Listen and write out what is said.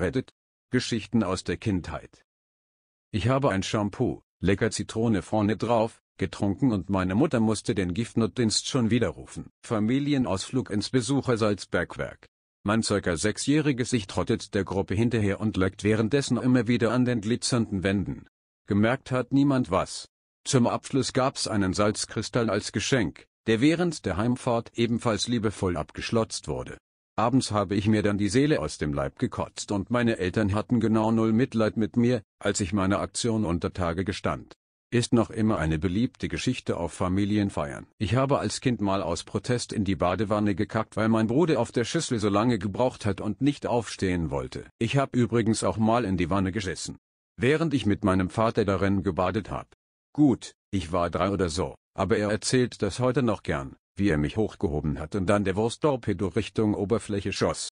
Reddit. Geschichten aus der Kindheit. Ich habe ein Shampoo, lecker Zitrone vorne drauf, getrunken und meine Mutter musste den Giftnotdienst schon widerrufen. Familienausflug ins Besucher Salzbergwerk. Mein circa sechsjähriges Ich trottet der Gruppe hinterher und leckt währenddessen immer wieder an den glitzernden Wänden. Gemerkt hat niemand was. Zum Abschluss gab's einen Salzkristall als Geschenk, der während der Heimfahrt ebenfalls liebevoll abgeschlotzt wurde. Abends habe ich mir dann die Seele aus dem Leib gekotzt und meine Eltern hatten genau null Mitleid mit mir, als ich meine Aktion unter Tage gestand. Ist noch immer eine beliebte Geschichte auf Familienfeiern. Ich habe als Kind mal aus Protest in die Badewanne gekackt, weil mein Bruder auf der Schüssel so lange gebraucht hat und nicht aufstehen wollte. Ich habe übrigens auch mal in die Wanne geschissen. Während ich mit meinem Vater darin gebadet habe. Gut, ich war drei oder so, aber er erzählt das heute noch gern wie er mich hochgehoben hat und dann der Wurstorpedo Richtung Oberfläche schoss